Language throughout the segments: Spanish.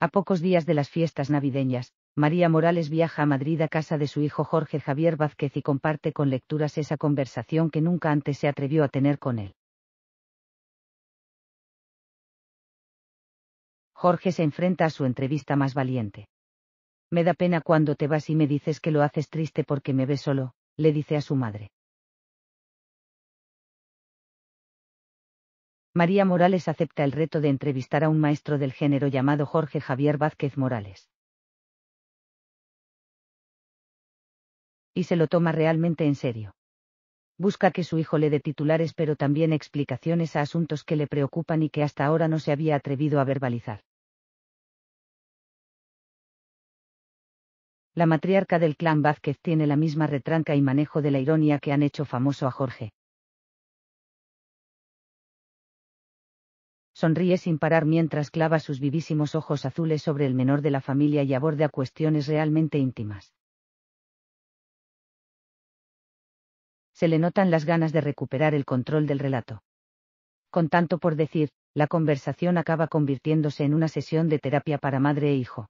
A pocos días de las fiestas navideñas, María Morales viaja a Madrid a casa de su hijo Jorge Javier Vázquez y comparte con lecturas esa conversación que nunca antes se atrevió a tener con él. Jorge se enfrenta a su entrevista más valiente. Me da pena cuando te vas y me dices que lo haces triste porque me ves solo, le dice a su madre. María Morales acepta el reto de entrevistar a un maestro del género llamado Jorge Javier Vázquez Morales. Y se lo toma realmente en serio. Busca que su hijo le dé titulares pero también explicaciones a asuntos que le preocupan y que hasta ahora no se había atrevido a verbalizar. La matriarca del clan Vázquez tiene la misma retranca y manejo de la ironía que han hecho famoso a Jorge. sonríe sin parar mientras clava sus vivísimos ojos azules sobre el menor de la familia y aborda cuestiones realmente íntimas. Se le notan las ganas de recuperar el control del relato. Con tanto por decir, la conversación acaba convirtiéndose en una sesión de terapia para madre e hijo.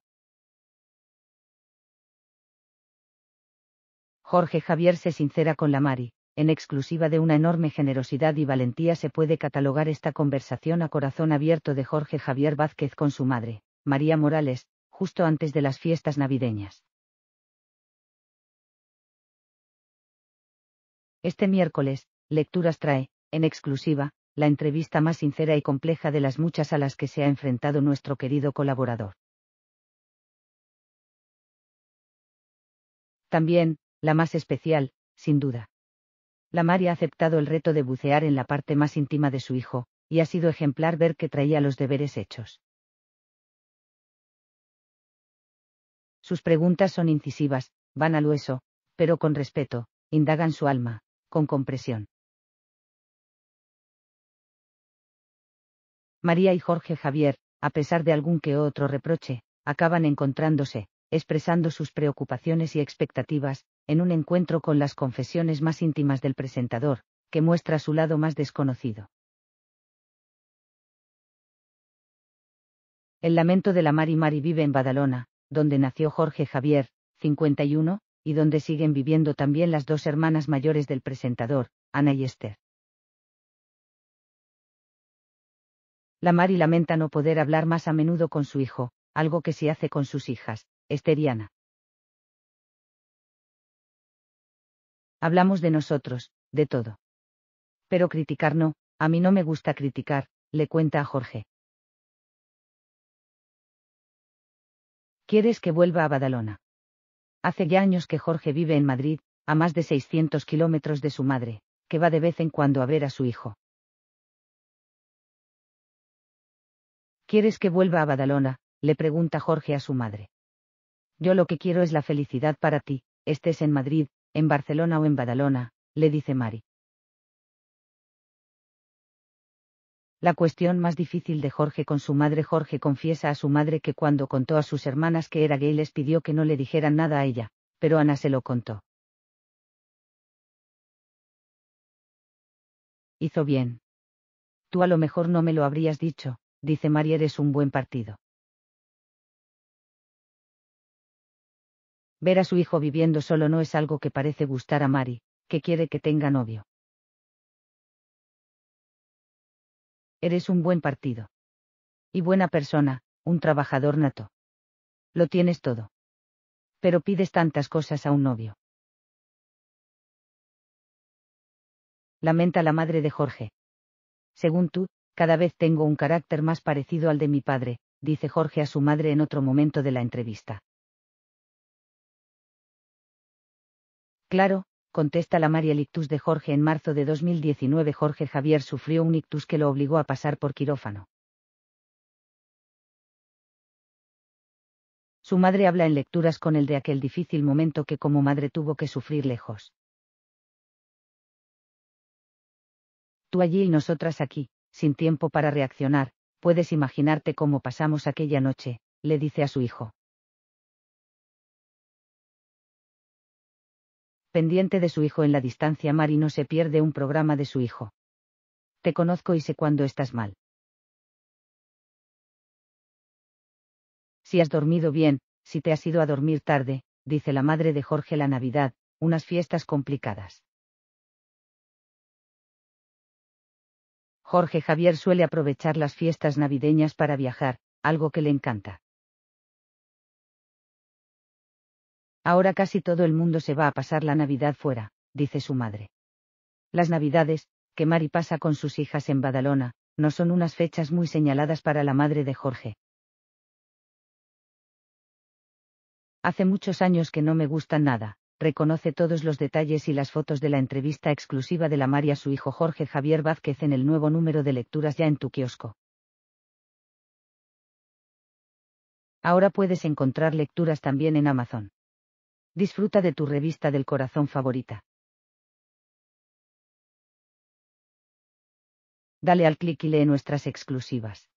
Jorge Javier se sincera con la Mari en exclusiva de una enorme generosidad y valentía se puede catalogar esta conversación a corazón abierto de Jorge Javier Vázquez con su madre, María Morales, justo antes de las fiestas navideñas. Este miércoles, Lecturas trae, en exclusiva, la entrevista más sincera y compleja de las muchas a las que se ha enfrentado nuestro querido colaborador. También, la más especial, sin duda. La Mari ha aceptado el reto de bucear en la parte más íntima de su hijo, y ha sido ejemplar ver que traía los deberes hechos. Sus preguntas son incisivas, van al hueso, pero con respeto, indagan su alma, con compresión. María y Jorge Javier, a pesar de algún que otro reproche, acaban encontrándose, expresando sus preocupaciones y expectativas, en un encuentro con las confesiones más íntimas del presentador, que muestra su lado más desconocido. El lamento de la Mari Mari vive en Badalona, donde nació Jorge Javier, 51, y donde siguen viviendo también las dos hermanas mayores del presentador, Ana y Esther. La Mari lamenta no poder hablar más a menudo con su hijo, algo que se hace con sus hijas, Esther y Ana. Hablamos de nosotros, de todo. Pero criticar no, a mí no me gusta criticar, le cuenta a Jorge. ¿Quieres que vuelva a Badalona? Hace ya años que Jorge vive en Madrid, a más de 600 kilómetros de su madre, que va de vez en cuando a ver a su hijo. ¿Quieres que vuelva a Badalona? le pregunta Jorge a su madre. Yo lo que quiero es la felicidad para ti, estés en Madrid, en Barcelona o en Badalona, le dice Mari. La cuestión más difícil de Jorge con su madre Jorge confiesa a su madre que cuando contó a sus hermanas que era gay les pidió que no le dijeran nada a ella, pero Ana se lo contó. Hizo bien. Tú a lo mejor no me lo habrías dicho, dice Mari eres un buen partido. Ver a su hijo viviendo solo no es algo que parece gustar a Mari, que quiere que tenga novio. Eres un buen partido. Y buena persona, un trabajador nato. Lo tienes todo. Pero pides tantas cosas a un novio. Lamenta la madre de Jorge. Según tú, cada vez tengo un carácter más parecido al de mi padre, dice Jorge a su madre en otro momento de la entrevista. Claro, contesta la María Lictus de Jorge en marzo de 2019 Jorge Javier sufrió un ictus que lo obligó a pasar por quirófano. Su madre habla en lecturas con él de aquel difícil momento que como madre tuvo que sufrir lejos. Tú allí y nosotras aquí, sin tiempo para reaccionar, puedes imaginarte cómo pasamos aquella noche, le dice a su hijo. pendiente de su hijo en la distancia Mari no se pierde un programa de su hijo. Te conozco y sé cuándo estás mal. Si has dormido bien, si te has ido a dormir tarde, dice la madre de Jorge la Navidad, unas fiestas complicadas. Jorge Javier suele aprovechar las fiestas navideñas para viajar, algo que le encanta. Ahora casi todo el mundo se va a pasar la Navidad fuera, dice su madre. Las Navidades, que Mari pasa con sus hijas en Badalona, no son unas fechas muy señaladas para la madre de Jorge. Hace muchos años que no me gusta nada, reconoce todos los detalles y las fotos de la entrevista exclusiva de la Mari a su hijo Jorge Javier Vázquez en el nuevo número de lecturas ya en tu kiosco. Ahora puedes encontrar lecturas también en Amazon. Disfruta de tu revista del corazón favorita. Dale al clic y lee nuestras exclusivas.